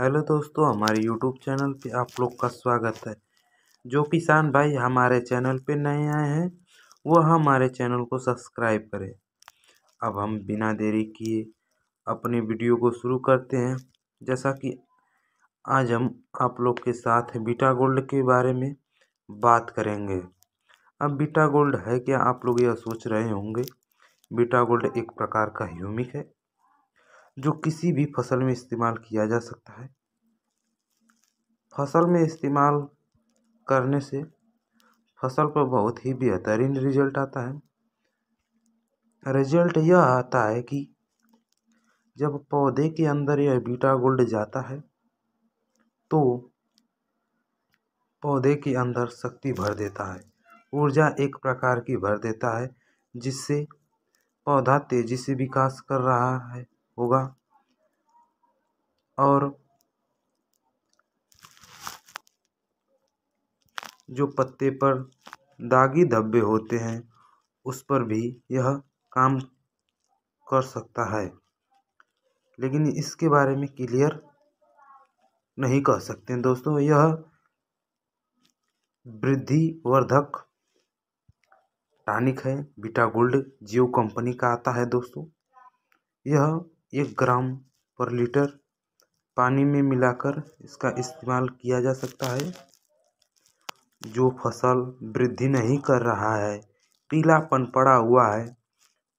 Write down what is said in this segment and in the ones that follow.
hello दोस्तों हमारे YouTube channel पे आप लोग का स्वागत है जो किसान भाई हमारे चैनल पे नए आए हैं वो हमारे चैनल को सब्सक्राइब करें अब हम बिना देरी किए अपने वीडियो को शुरू करते हैं जैसा कि आज हम आप लोग के साथ बीटा गोल्ड के बारे में बात करेंगे अब बीटा गोल्ड है क्या आप लोग यह सोच रहे होंगे बीटा गोल्ड एक प्रकार का ह्यूमिक है जो किसी भी फसल में इस्तेमाल किया जा सकता है फसल में इस्तेमाल करने से फसल पर बहुत ही बेहतरीन रिजल्ट आता है रिजल्ट यह आता है कि जब पौधे के अंदर यह बीटा गोल्ड जाता है तो पौधे के अंदर शक्ति भर देता है ऊर्जा एक प्रकार की भर देता है जिससे पौधा तेज़ी से विकास कर रहा है होगा और जो पत्ते पर दागी धब्बे होते हैं उस पर भी यह काम कर सकता है लेकिन इसके बारे में क्लियर नहीं कह सकते हैं दोस्तों यह वृद्धि वर्धक टानिक है बीटा गोल्ड जियो कंपनी का आता है दोस्तों यह एक ग्राम पर लीटर पानी में मिलाकर इसका इस्तेमाल किया जा सकता है जो फसल वृद्धि नहीं कर रहा है पीलापन पड़ा हुआ है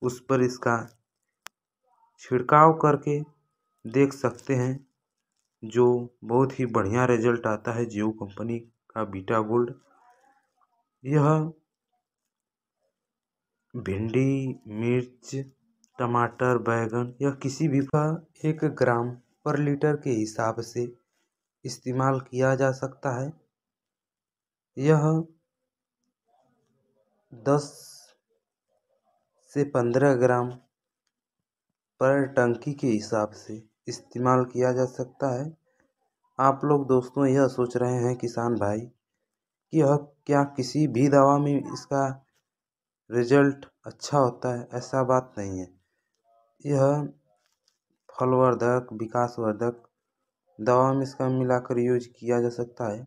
उस पर इसका छिड़काव करके देख सकते हैं जो बहुत ही बढ़िया रिजल्ट आता है जियो कंपनी का बीटा गोल्ड यह भिंडी मिर्च टमाटर बैंगन यह किसी भी का एक ग्राम पर लीटर के हिसाब से इस्तेमाल किया जा सकता है यह दस से पंद्रह ग्राम पर टंकी के हिसाब से इस्तेमाल किया जा सकता है आप लोग दोस्तों यह सोच रहे हैं किसान भाई कि यह क्या किसी भी दवा में इसका रिजल्ट अच्छा होता है ऐसा बात नहीं है यह फलवर्धक विकासवर्धक दवा में इसका मिलाकर यूज किया जा सकता है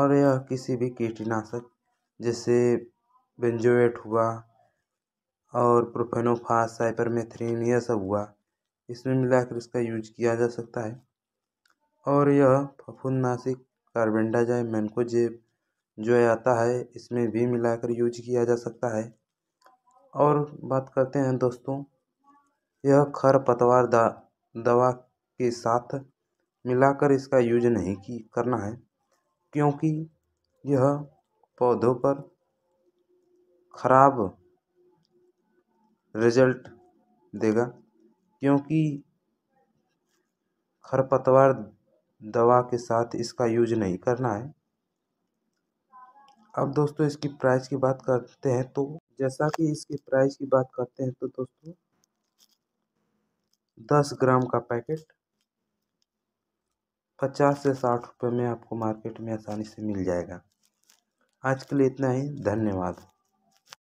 और यह किसी भी कीटनाशक जैसे बेंजोएट हुआ और प्रोफेनोफास साइपरमेथ्रिन यह सब हुआ इसमें मिलाकर इसका यूज किया जा सकता है और यह फफूंदनाशी कार्बेंडाजैम मैनकोजेब जो आता है इसमें भी मिलाकर यूज किया जा सकता है और बात करते हैं दोस्तों यह खरपतवार दवा के साथ मिलाकर इसका यूज नहीं की करना है क्योंकि यह पौधों पर खराब रिजल्ट देगा क्योंकि खरपतवार दवा के साथ इसका यूज नहीं करना है अब दोस्तों इसकी प्राइस की बात करते हैं तो जैसा कि इसकी प्राइस की बात करते हैं तो दोस्तों दस ग्राम का पैकेट पचास से साठ रुपये में आपको मार्केट में आसानी से मिल जाएगा आज के लिए इतना ही धन्यवाद